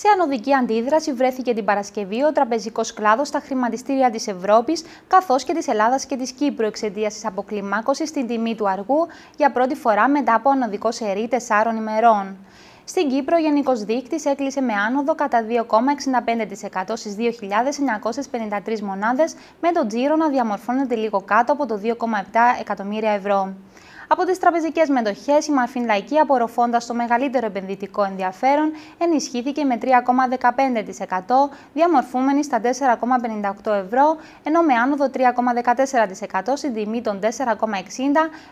Σε ανωδική αντίδραση βρέθηκε την Παρασκευή ο τραπεζικός κλάδος στα χρηματιστήρια της Ευρώπης καθώς και της Ελλάδας και της Κύπρου εξαιτίας της αποκλιμάκωσης στην τιμή του αργού για πρώτη φορά μετά από ανωδικό σερή 4 ημερών. Στην Κύπρο, ο Γενικός Δείκτης έκλεισε με άνοδο κατά 2,65% στι 2.953 μονάδες, με τον τζίρο να διαμορφώνεται λίγο κάτω από το 2,7 εκατομμύρια ευρώ. Από τις τραπεζικές μετοχέ, η λαϊκή απορροφώντας το μεγαλύτερο επενδυτικό ενδιαφέρον, ενισχύθηκε με 3,15%, διαμορφούμενη στα 4,58 ευρώ, ενώ με άνοδο 3,14% στην τιμή των 4,60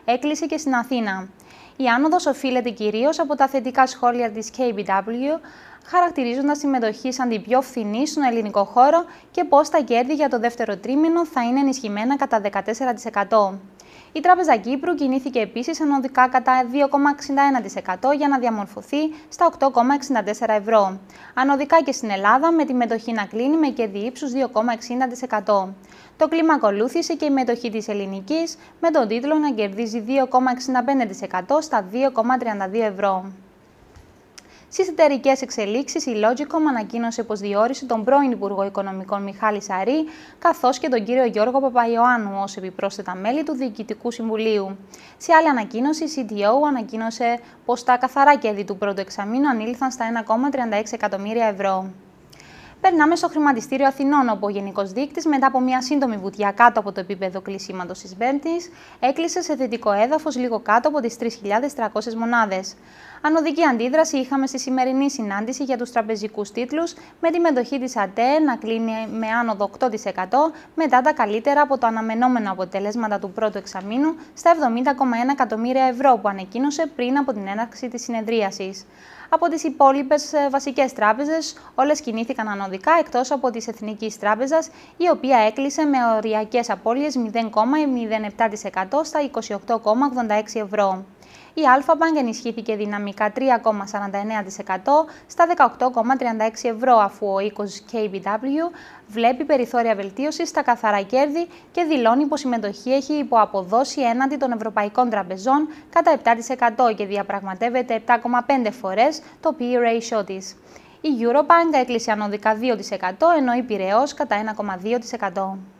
έκλεισε και στην Αθήνα. Η άνοδος οφείλεται κυρίως από τα θετικά σχόλια της KBW, χαρακτηρίζοντας τη μετοχή σαν την πιο φθηνή στον ελληνικό χώρο και πώς τα κέρδη για το δεύτερο τρίμηνο θα είναι ενισχυμένα κατά 14%. Η Τράπεζα Κύπρου κινήθηκε επίσης ανωδικά κατά 2,61% για να διαμορφωθεί στα 8,64 ευρώ. Ανοδικά και στην Ελλάδα, με τη μετοχή να κλείνει με κέρδη ύψους 2,60%. Το κλίμα ακολούθησε και η μετοχή της ελληνικής, με τον τίτλο να κερδίζει 2,65% στα 2,32 ευρώ. Στις εταιρικές εξελίξεις, η Logicom ανακοίνωσε πως διόρισε τον πρώην Υπουργό Οικονομικών Μιχάλη Σαρή, καθώς και τον κύριο Γιώργο Παπαϊωάννου ως επιπρόσθετα μέλη του Διοικητικού Συμβουλίου. Σε άλλη ανακοίνωση, η CTO ανακοίνωσε πως τα καθαρά κέρδη του πρώτου εξαμήνου ανήλθαν στα 1,36 εκατομμύρια ευρώ. Περνάμε στο χρηματιστήριο Αθηνών, όπου ο Γενικός Δείκτης, μετά από μια σύντομη βουτιά κάτω από το επίπεδο κλεισίματος της Πέμπτη, έκλεισε σε θετικό έδαφος λίγο κάτω από τις 3.300 μονάδε. Ανοδική αντίδραση είχαμε στη σημερινή συνάντηση για τους τραπεζικούς τίτλους, με τη μετοχή της ΑΤΕ να κλείνει με άνοδο 8% μετά τα καλύτερα από τα αναμενόμενα αποτελέσματα του πρώτου εξαμήνου στα 70,1 εκατομμύρια ευρώ που ανακοίνωσε πριν από την έναρξη της συνεδρίασης. Από τις υπόλοιπες ε, βασικές τράπεζες, όλες κινήθηκαν ανωδικά Εκτό εκτός από της Εθνικής Τράπεζας, η οποία έκλεισε με οριακές απώλειες 0,07% στα 28,86 ευρώ. Η Αλφαμπανκ ενισχύθηκε δυναμικά 3,49% στα 18,36 ευρώ, αφού ο οίκος KBW βλέπει περιθώρια βελτίωσης στα καθαρά κέρδη και δηλώνει πως η συμμετοχή έχει υποαποδώσει έναντι των ευρωπαϊκών τραπεζών κατά 7% και διαπραγματεύεται 7,5 φορές το p e ratio της. Η Eurobank έκλεισε ανωδικά 2% ενώ η Πειραιώς κατά 1,2%.